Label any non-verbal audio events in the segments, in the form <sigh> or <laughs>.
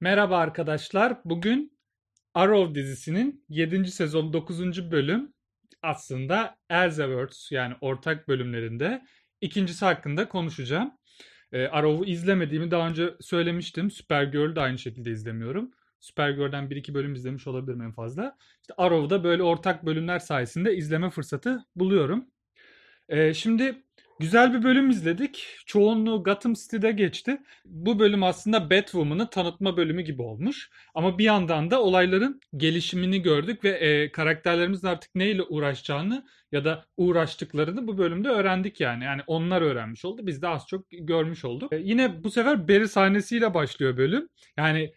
Merhaba arkadaşlar. Bugün Arrow dizisinin 7. sezon 9. bölüm aslında Elseworlds yani ortak bölümlerinde ikincisi hakkında konuşacağım. E, Arrow'u izlemediğimi daha önce söylemiştim. Supergirl'ü de aynı şekilde izlemiyorum. Supergirl'den 1-2 bölüm izlemiş olabilirim en fazla. İşte Arrow'da böyle ortak bölümler sayesinde izleme fırsatı buluyorum. E, şimdi Güzel bir bölüm izledik. Çoğunluğu Gotham City'de geçti. Bu bölüm aslında Batwoman'ı tanıtma bölümü gibi olmuş. Ama bir yandan da olayların gelişimini gördük ve e, karakterlerimizin artık neyle uğraşacağını ya da uğraştıklarını bu bölümde öğrendik yani. Yani onlar öğrenmiş oldu. Biz de az çok görmüş olduk. E, yine bu sefer Barry sahnesiyle başlıyor bölüm. Yani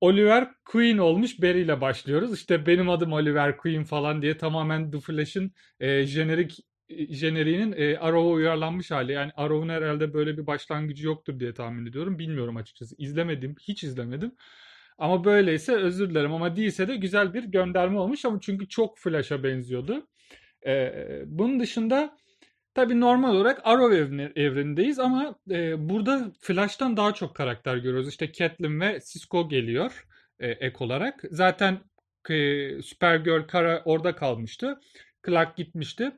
Oliver Queen olmuş Barry ile başlıyoruz. İşte benim adım Oliver Queen falan diye tamamen The Flash'ın e, jenerik jeneriğinin e, Arrow'a uyarlanmış hali. Yani Arrow'un herhalde böyle bir başlangıcı yoktur diye tahmin ediyorum. Bilmiyorum açıkçası. İzlemedim. Hiç izlemedim. Ama böyleyse özür dilerim ama değilse de güzel bir gönderme olmuş ama çünkü çok Flash'a benziyordu. E, bunun dışında tabii normal olarak Arrow evrenindeyiz ama e, burada Flash'tan daha çok karakter görüyoruz. İşte Catelyn ve Cisco geliyor e, ek olarak. Zaten e, Supergirl Kara orada kalmıştı. Clark gitmişti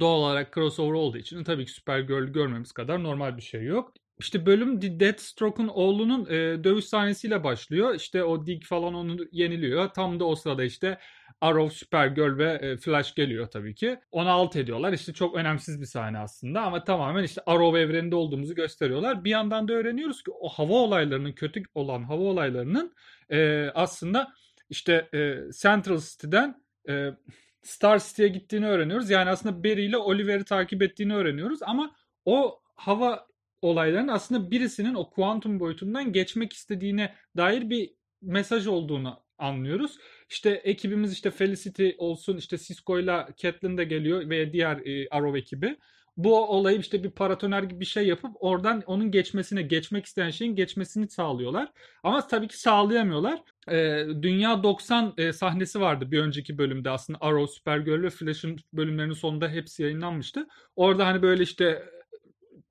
doğal olarak crossover olduğu için tabii ki Supergirl'ü görmemiz kadar normal bir şey yok. İşte bölüm Deathstroke'un oğlunun e, dövüş sahnesiyle başlıyor. İşte o dick falan onu yeniliyor. Tam da o sırada işte Arrow, Supergirl ve e, Flash geliyor tabii ki. Onu alt ediyorlar. İşte çok önemsiz bir sahne aslında ama tamamen işte Arrow evreninde olduğumuzu gösteriyorlar. Bir yandan da öğreniyoruz ki o hava olaylarının, kötü olan hava olaylarının e, aslında işte e, Central City'den e, Star City'ye gittiğini öğreniyoruz. Yani aslında Barry ile Oliver'i takip ettiğini öğreniyoruz ama o hava olaylarının aslında birisinin o kuantum boyutundan geçmek istediğine dair bir mesaj olduğunu anlıyoruz. İşte ekibimiz işte Felicity olsun işte Cisco ile Catelyn de geliyor ve diğer e, Arrow ekibi bu olayı işte bir paratoner gibi bir şey yapıp oradan onun geçmesine, geçmek isteyen şeyin geçmesini sağlıyorlar. Ama tabii ki sağlayamıyorlar. E, Dünya 90 e, sahnesi vardı bir önceki bölümde aslında Arrow, Supergirl ve Flash'ın bölümlerinin sonunda hepsi yayınlanmıştı. Orada hani böyle işte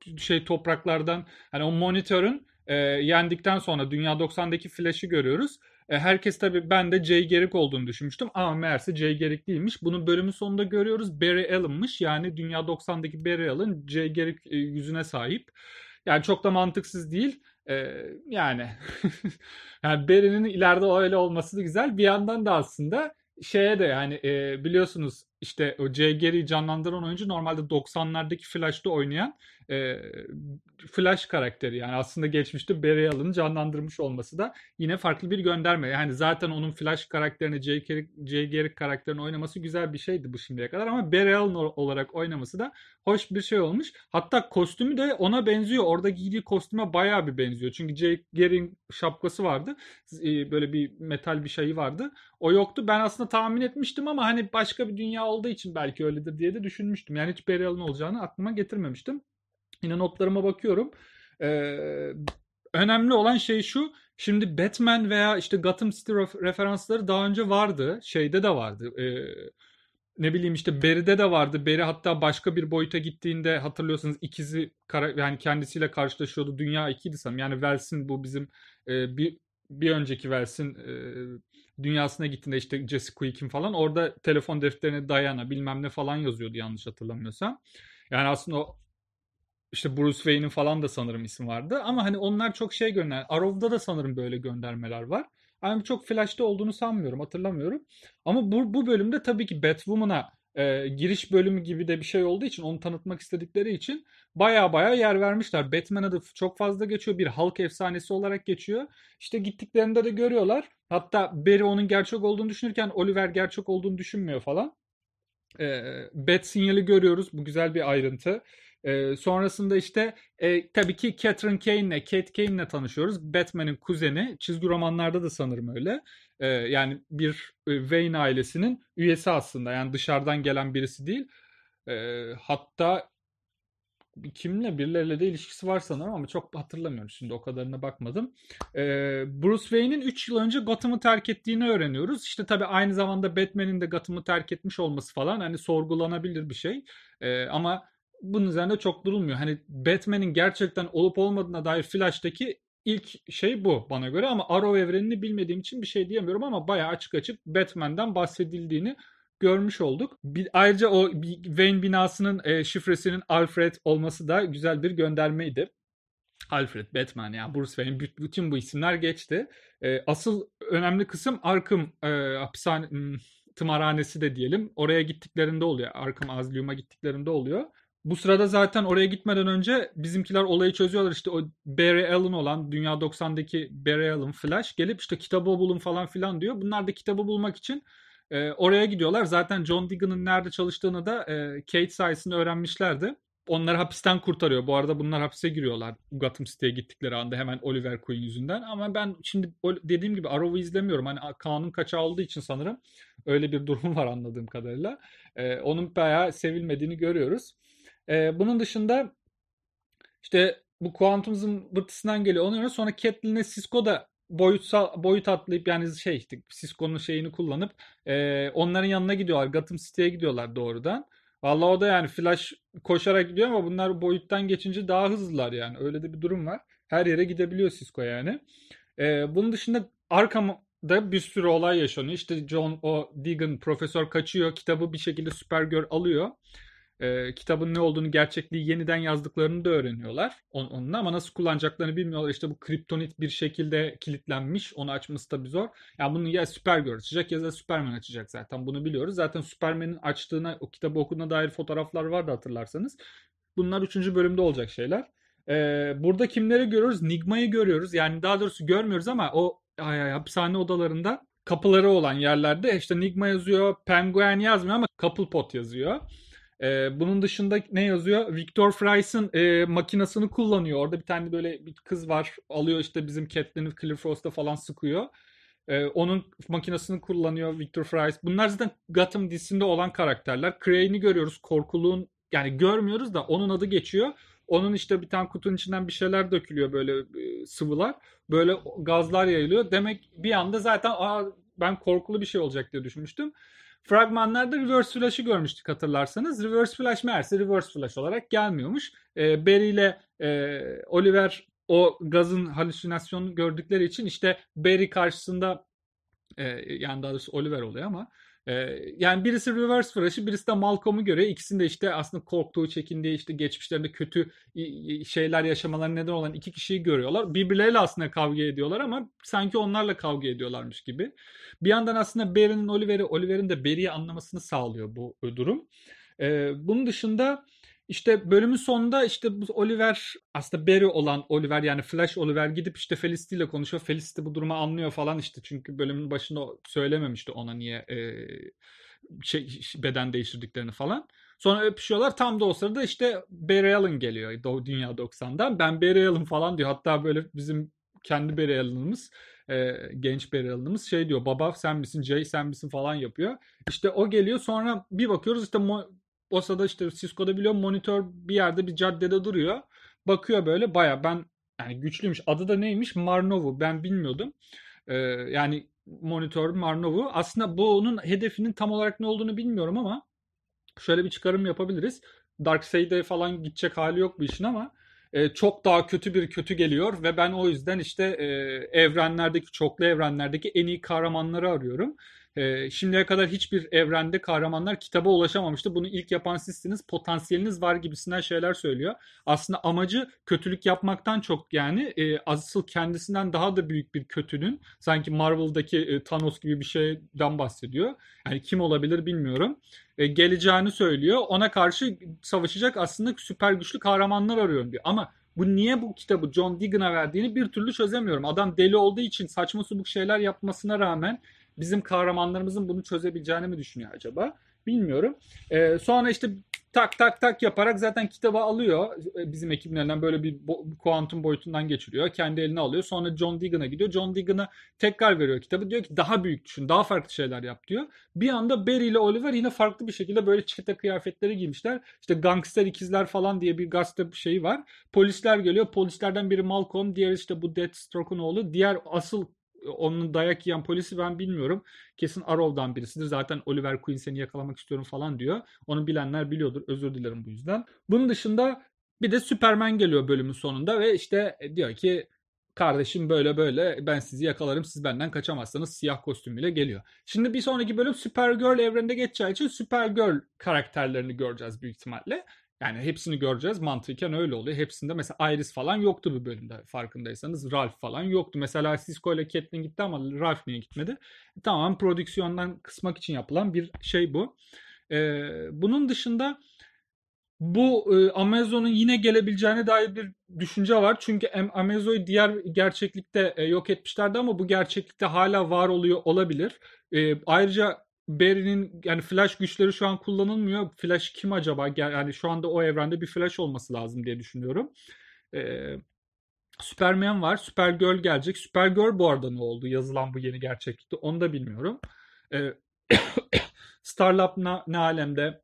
e, şey topraklardan hani o monitörün e, yendikten sonra Dünya 90'daki Flash'ı görüyoruz. E, herkes tabii ben de Jay Gerik olduğunu düşünmüştüm. Ama meğerse Jay Gerik değilmiş. Bunu bölümün sonunda görüyoruz. Barry Allen'mış. Yani Dünya 90'daki Barry Allen Jay Gerik e, yüzüne sahip. Yani çok da mantıksız değil. E, yani <laughs> yani Barry'nin ileride öyle olması da güzel. Bir yandan da aslında şeye de yani biliyorsunuz işte o CGR'yi canlandıran oyuncu normalde 90'lardaki Flash'ta oynayan e, Flash karakteri. Yani aslında geçmişte Barry Allen'ı canlandırmış olması da yine farklı bir gönderme. Yani zaten onun Flash karakterini, Gary karakterini oynaması güzel bir şeydi bu şimdiye kadar ama Barry Allen olarak oynaması da hoş bir şey olmuş. Hatta kostümü de ona benziyor. Orada giydiği kostüme bayağı bir benziyor. Çünkü JGR'in şapkası vardı. E, böyle bir metal bir şeyi vardı. O yoktu. Ben aslında tahmin etmiştim ama hani başka bir dünya aldığı için belki öyledir diye de düşünmüştüm. Yani hiç Barry Allen olacağını aklıma getirmemiştim. Yine notlarıma bakıyorum. Ee, önemli olan şey şu. Şimdi Batman veya işte Gotham City referansları daha önce vardı. Şeyde de vardı. Ee, ne bileyim işte Barry'de de vardı. Barry hatta başka bir boyuta gittiğinde hatırlıyorsanız ikizi yani kendisiyle karşılaşıyordu. Dünya ikiydi sanırım. Yani Wells'in bu bizim e, bir bir önceki Wells'in e, ee, dünyasına gittiğinde işte Jesse Quick'in falan orada telefon defterine dayana bilmem ne falan yazıyordu yanlış hatırlamıyorsam. Yani aslında o işte Bruce Wayne'in falan da sanırım isim vardı ama hani onlar çok şey gönder. Arrow'da da sanırım böyle göndermeler var. Ama yani çok Flash'ta olduğunu sanmıyorum, hatırlamıyorum. Ama bu, bu bölümde tabii ki Batwoman'a e, giriş bölümü gibi de bir şey olduğu için onu tanıtmak istedikleri için baya baya yer vermişler. Batman adı çok fazla geçiyor. Bir halk efsanesi olarak geçiyor. İşte gittiklerinde de görüyorlar. Hatta Barry onun gerçek olduğunu düşünürken Oliver gerçek olduğunu düşünmüyor falan. E, Bat sinyali görüyoruz. Bu güzel bir ayrıntı. E, sonrasında işte e, tabii ki Catherine Kane'le, Kate Kane'le tanışıyoruz. Batman'in kuzeni. Çizgi romanlarda da sanırım öyle e, yani bir Wayne ailesinin üyesi aslında yani dışarıdan gelen birisi değil. E, hatta kimle birileriyle de ilişkisi var sanırım ama çok hatırlamıyorum şimdi o kadarına bakmadım. E, Bruce Wayne'in 3 yıl önce Gotham'ı terk ettiğini öğreniyoruz. İşte tabii aynı zamanda Batman'in de Gotham'ı terk etmiş olması falan hani sorgulanabilir bir şey. E, ama bunun üzerinde çok durulmuyor. Hani Batman'in gerçekten olup olmadığına dair Flash'taki ilk şey bu bana göre ama Arrow evrenini bilmediğim için bir şey diyemiyorum ama bayağı açık açık Batman'den bahsedildiğini görmüş olduk. Bir, ayrıca o Wayne binasının e, şifresinin Alfred olması da güzel bir göndermeydi. Alfred, Batman yani Bruce Wayne bütün bu isimler geçti. E, asıl önemli kısım Arkham e, hapishane hmm, tımarhanesi de diyelim. Oraya gittiklerinde oluyor. Arkham Asylum'a gittiklerinde oluyor. Bu sırada zaten oraya gitmeden önce bizimkiler olayı çözüyorlar. İşte o Barry Allen olan Dünya 90'daki Barry Allen Flash gelip işte kitabı bulun falan filan diyor. Bunlar da kitabı bulmak için e, oraya gidiyorlar. Zaten John Deegan'ın nerede çalıştığını da e, Kate sayesinde öğrenmişlerdi. Onları hapisten kurtarıyor. Bu arada bunlar hapse giriyorlar Gotham City'ye gittikleri anda hemen Oliver Queen yüzünden. Ama ben şimdi dediğim gibi Arrow'u izlemiyorum. Hani kanun kaçağı olduğu için sanırım öyle bir durum <laughs> var anladığım kadarıyla. E, onun bayağı sevilmediğini görüyoruz. E, bunun dışında işte bu kuantum zımbırtısından geliyor. Ondan sonra Ketlin'e Cisco da boyutsal boyut atlayıp yani şey işte Cisco'nun şeyini kullanıp e, onların yanına gidiyorlar. Gotham City'ye gidiyorlar doğrudan. Valla o da yani Flash koşarak gidiyor ama bunlar boyuttan geçince daha hızlılar yani. Öyle de bir durum var. Her yere gidebiliyor Cisco yani. E, bunun dışında arkamda bir sürü olay yaşanıyor. İşte John o Deegan profesör kaçıyor. Kitabı bir şekilde Supergirl alıyor e, kitabın ne olduğunu, gerçekliği yeniden yazdıklarını da öğreniyorlar on, onunla ama nasıl kullanacaklarını bilmiyorlar. İşte bu kriptonit bir şekilde kilitlenmiş. Onu açması tabii zor. Yani bunu ya Supergirl açacak ya da Superman açacak zaten. Bunu biliyoruz. Zaten Superman'in açtığına, o kitabı okuduğuna dair fotoğraflar vardı hatırlarsanız. Bunlar üçüncü bölümde olacak şeyler. E, burada kimleri görüyoruz? Nigma'yı görüyoruz. Yani daha doğrusu görmüyoruz ama o ay, ay, hapishane odalarında kapıları olan yerlerde işte Nigma yazıyor, Penguin yazmıyor ama Couple Pot yazıyor. E, bunun dışında ne yazıyor? Victor Fryson e, makinasını kullanıyor. Orada bir tane böyle bir kız var. Alıyor işte bizim Catelyn'i Clear Frost'a falan sıkıyor. E, onun makinasını kullanıyor Victor Fries. Bunlar zaten Gotham dizisinde olan karakterler. Crane'i görüyoruz. Korkuluğun yani görmüyoruz da onun adı geçiyor. Onun işte bir tane kutunun içinden bir şeyler dökülüyor böyle e, sıvılar. Böyle gazlar yayılıyor. Demek bir anda zaten Aa, ben korkulu bir şey olacak diye düşünmüştüm. Fragmanlarda Reverse Flash'ı görmüştük hatırlarsanız. Reverse Flash meğerse Reverse Flash olarak gelmiyormuş. E, Barry ile e, Oliver o gazın halüsinasyonunu gördükleri için işte Barry karşısında e, yani daha doğrusu Oliver oluyor ama ee, yani birisi Reverse Flash'ı birisi de Malcolm'u görüyor. İkisinin de işte aslında korktuğu, çekindiği işte geçmişlerinde kötü şeyler yaşamalarına neden olan iki kişiyi görüyorlar. Birbirleriyle aslında kavga ediyorlar ama sanki onlarla kavga ediyorlarmış gibi. Bir yandan aslında Barry'nin Oliver'i, Oliver'in de Barry'i anlamasını sağlıyor bu durum. Ee, bunun dışında işte bölümün sonunda işte bu Oliver aslında Barry olan Oliver yani Flash Oliver gidip işte Felicity ile konuşuyor. Felicity bu durumu anlıyor falan işte çünkü bölümün başında söylememişti ona niye e, şey, beden değiştirdiklerini falan. Sonra öpüşüyorlar. Tam da o sırada işte Barry Allen geliyor Do Dünya 90'dan. Ben Barry Allen falan diyor. Hatta böyle bizim kendi Barry Allen'ımız e, genç Barry Allen'ımız şey diyor. Baba sen misin? Jay sen misin? falan yapıyor. İşte o geliyor. Sonra bir bakıyoruz işte o sırada işte Cisco'da biliyorum monitör bir yerde bir caddede duruyor. Bakıyor böyle baya ben yani güçlüymüş. Adı da neymiş? Marnovu. Ben bilmiyordum. Ee, yani monitör Marnovu. Aslında bu onun hedefinin tam olarak ne olduğunu bilmiyorum ama şöyle bir çıkarım yapabiliriz. Darkseid'e falan gidecek hali yok bu işin ama e, çok daha kötü bir kötü geliyor ve ben o yüzden işte e, evrenlerdeki çoklu evrenlerdeki en iyi kahramanları arıyorum. E, şimdiye kadar hiçbir evrende kahramanlar kitaba ulaşamamıştı. Bunu ilk yapan sizsiniz. Potansiyeliniz var gibisinden şeyler söylüyor. Aslında amacı kötülük yapmaktan çok yani e, asıl kendisinden daha da büyük bir kötünün sanki Marvel'daki e, Thanos gibi bir şeyden bahsediyor. Yani kim olabilir bilmiyorum. E, geleceğini söylüyor. Ona karşı savaşacak aslında süper güçlü kahramanlar arıyorum diyor. Ama bu niye bu kitabı John Deegan'a verdiğini bir türlü çözemiyorum. Adam deli olduğu için saçma subuk şeyler yapmasına rağmen bizim kahramanlarımızın bunu çözebileceğini mi düşünüyor acaba? Bilmiyorum. Ee, sonra işte tak tak tak yaparak zaten kitabı alıyor. Ee, bizim ekibin böyle bir bo- kuantum boyutundan geçiriyor. Kendi eline alıyor. Sonra John Deegan'a gidiyor. John Deegan'a tekrar veriyor kitabı. Diyor ki daha büyük düşün, daha farklı şeyler yap diyor. Bir anda Barry ile Oliver yine farklı bir şekilde böyle çete kıyafetleri giymişler. İşte gangster ikizler falan diye bir gazete şeyi var. Polisler geliyor. Polislerden biri Malcolm, diğer işte bu Deathstroke'un oğlu. Diğer asıl onun dayak yiyen polisi ben bilmiyorum. Kesin Arol'dan birisidir. Zaten Oliver Queen seni yakalamak istiyorum falan diyor. Onu bilenler biliyordur. Özür dilerim bu yüzden. Bunun dışında bir de Superman geliyor bölümün sonunda ve işte e, diyor ki kardeşim böyle böyle ben sizi yakalarım siz benden kaçamazsanız siyah kostümüyle geliyor. Şimdi bir sonraki bölüm Supergirl evrende geçeceği için Supergirl karakterlerini göreceğiz büyük ihtimalle. Yani hepsini göreceğiz. Mantıken öyle oluyor. Hepsinde mesela Iris falan yoktu bu bölümde farkındaysanız. Ralph falan yoktu. Mesela Cisco ile Catelyn gitti ama Ralph niye gitmedi? E, tamamen prodüksiyondan kısmak için yapılan bir şey bu. Ee, bunun dışında bu e, Amazon'un yine gelebileceğine dair bir düşünce var. Çünkü Amazon'u diğer gerçeklikte e, yok etmişlerdi ama bu gerçeklikte hala var oluyor olabilir. E, ayrıca Barry'nin yani Flash güçleri şu an kullanılmıyor. Flash kim acaba? Yani şu anda o evrende bir Flash olması lazım diye düşünüyorum. Ee, Superman var. Supergirl gelecek. Supergirl bu arada ne oldu? Yazılan bu yeni gerçeklikte. Onu da bilmiyorum. Ee, <coughs> Starlab ne, ne alemde?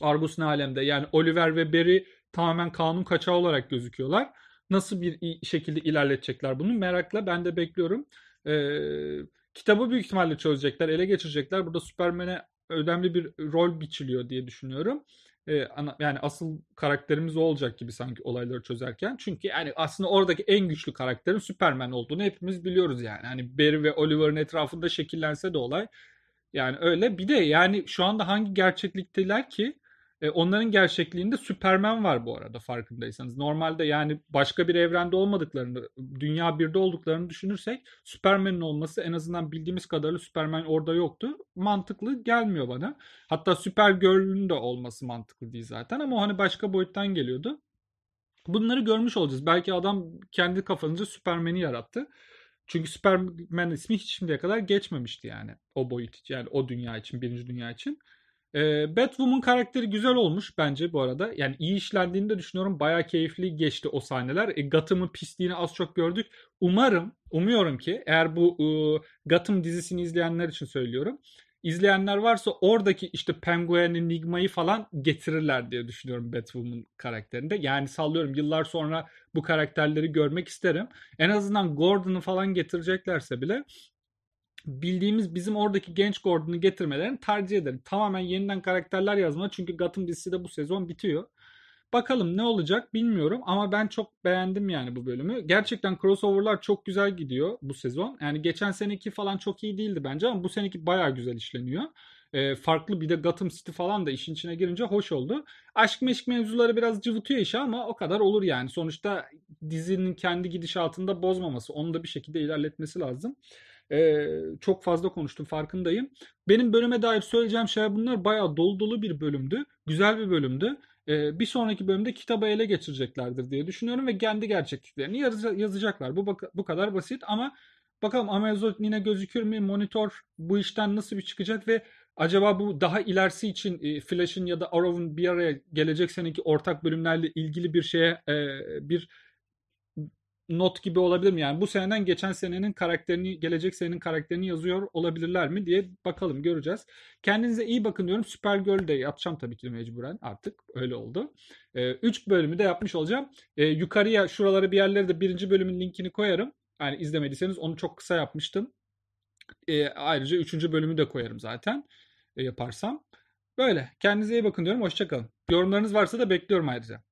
Argus ne alemde? Yani Oliver ve Barry tamamen kanun kaçağı olarak gözüküyorlar. Nasıl bir şekilde ilerletecekler bunu? Merakla ben de bekliyorum. Ee, Kitabı büyük ihtimalle çözecekler, ele geçirecekler. Burada Superman'e önemli bir rol biçiliyor diye düşünüyorum. Ee, ana, yani asıl karakterimiz olacak gibi sanki olayları çözerken. Çünkü yani aslında oradaki en güçlü karakterin Superman olduğunu hepimiz biliyoruz yani. Hani Barry ve Oliver'ın etrafında şekillense de olay. Yani öyle. Bir de yani şu anda hangi gerçeklikteler ki e, onların gerçekliğinde Superman var bu arada farkındaysanız. Normalde yani başka bir evrende olmadıklarını, dünya birde olduklarını düşünürsek Superman'in olması en azından bildiğimiz kadarıyla Superman orada yoktu. Mantıklı gelmiyor bana. Hatta Supergirl'ün de olması mantıklı değil zaten ama o hani başka boyuttan geliyordu. Bunları görmüş olacağız. Belki adam kendi kafanızca Superman'i yarattı. Çünkü Superman ismi hiç şimdiye kadar geçmemişti yani o boyut için yani o dünya için birinci dünya için. E, Batwoman karakteri güzel olmuş bence bu arada. Yani iyi işlendiğini de düşünüyorum. Baya keyifli geçti o sahneler. E, Gotham'ın pisliğini az çok gördük. Umarım, umuyorum ki eğer bu e, Gotham dizisini izleyenler için söylüyorum. İzleyenler varsa oradaki işte Penguin, nigmayı falan getirirler diye düşünüyorum Batwoman karakterinde. Yani sallıyorum yıllar sonra bu karakterleri görmek isterim. En azından Gordon'u falan getireceklerse bile bildiğimiz bizim oradaki genç Gordon'u getirmelerini tercih ederim. Tamamen yeniden karakterler yazma çünkü Gotham dizisi de bu sezon bitiyor. Bakalım ne olacak bilmiyorum ama ben çok beğendim yani bu bölümü. Gerçekten crossover'lar çok güzel gidiyor bu sezon. Yani geçen seneki falan çok iyi değildi bence ama bu seneki baya güzel işleniyor. Ee, farklı bir de Gotham City falan da işin içine girince hoş oldu. Aşk meşk mevzuları biraz cıvıtıyor işi ama o kadar olur yani. Sonuçta dizinin kendi gidişatında bozmaması, onu da bir şekilde ilerletmesi lazım. Ee, çok fazla konuştum farkındayım. Benim bölüme dair söyleyeceğim şeyler bunlar. Bayağı dolu dolu bir bölümdü. Güzel bir bölümdü. Ee, bir sonraki bölümde kitabı ele geçireceklerdir diye düşünüyorum ve kendi gerçekliklerini yaz- yazacaklar. Bu bu kadar basit ama bakalım Amazon yine gözükür mü? Monitor bu işten nasıl bir çıkacak ve acaba bu daha ilerisi için e, Flash'ın ya da Arrow'un bir araya gelecek seneki ortak bölümlerle ilgili bir şeye e, bir not gibi olabilir mi? Yani bu seneden geçen senenin karakterini, gelecek senenin karakterini yazıyor olabilirler mi diye bakalım göreceğiz. Kendinize iyi bakın diyorum. Supergirl de yapacağım tabii ki mecburen artık. Öyle oldu. 3 ee, bölümü de yapmış olacağım. Ee, yukarıya şuralara bir yerlere de birinci bölümün linkini koyarım. Yani izlemediyseniz onu çok kısa yapmıştım. Ee, ayrıca üçüncü bölümü de koyarım zaten e, yaparsam. Böyle. Kendinize iyi bakın diyorum. Hoşçakalın. Yorumlarınız varsa da bekliyorum ayrıca.